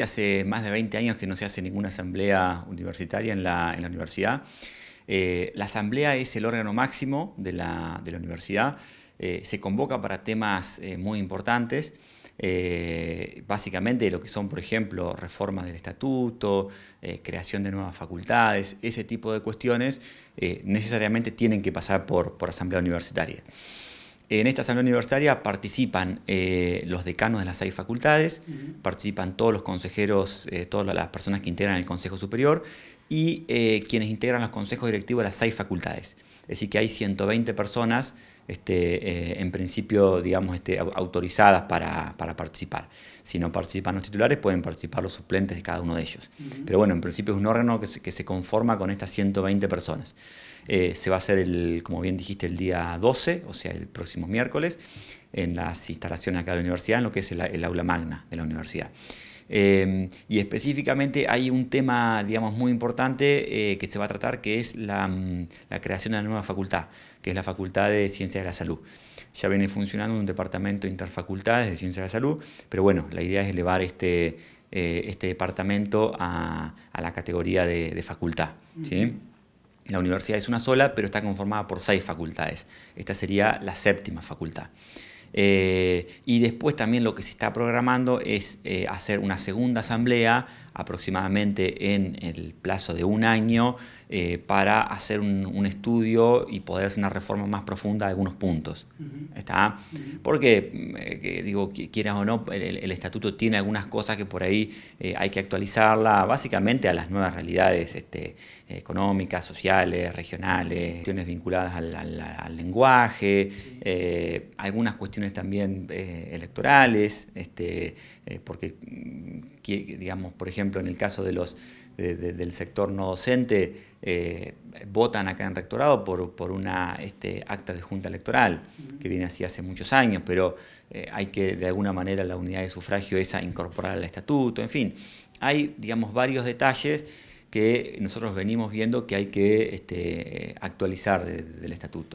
Hace más de 20 años que no se hace ninguna asamblea universitaria en la, universidad. Eh, la asamblea es el órgano máximo de la, universidad. Eh, se convoca para temas eh, muy importantes. básicamente lo que son, por ejemplo, reformas del estatuto, creación de nuevas facultades, ese tipo de cuestiones necesariamente tienen que pasar por asamblea universitaria. En esta asamblea universitaria participan eh, los decanos de las seis facultades, participan todos los consejeros, eh, todas las personas que integran el Consejo Superior y eh, quienes integran los consejos directivos de las seis facultades. Es decir, que hay 120 personas, este, eh, en principio, digamos, este, autorizadas para, para, participar. Si no participan los titulares, pueden participar los suplentes de cada uno de ellos. Pero bueno, en principio es un órgano que se, que se conforma con estas 120 personas. Eh, se va a hacer, el, como bien dijiste, el día 12, o sea, el próximo miércoles, en las instalaciones acá de la universidad, en lo que es el aula magna de la universidad. Em, y específicamente hay un tema, digamos, muy importante eh, que se va a tratar, que es la, mm, creación de una nueva facultad, que es la Facultad de Ciencias de la Salud. Ya viene funcionando un departamento interfacultades de Ciencias de la Salud, pero bueno, la idea es elevar este, eh, este departamento a, a, la categoría de, facultad. ¿sí? La universidad es una sola, pero está conformada por seis facultades. Esta sería la séptima facultad. Eh, y después también lo que se está programando es eh, hacer una segunda asamblea aproximadamente en el plazo de un año eh, para hacer un, estudio y poder hacer una reforma más profunda de algunos puntos. ¿Está? Porque, eh, digo, quieras o no, el, estatuto tiene algunas cosas que por ahí eh, hay que actualizarla, básicamente a las nuevas realidades este, económicas, sociales, regionales, cuestiones vinculadas al, lenguaje, algunas cuestiones también electorales, este, porque, mm, digamos, por ejemplo, ejemplo, en el caso de los, del sector no docente, eh, votan acá en rectorado por, por una este, acta de junta electoral, que viene así hace muchos años, pero eh, hay que, de alguna manera, la unidad de sufragio esa incorporar al estatuto, en fin. Hay, digamos, varios detalles que nosotros venimos viendo que hay que este, actualizar del estatuto.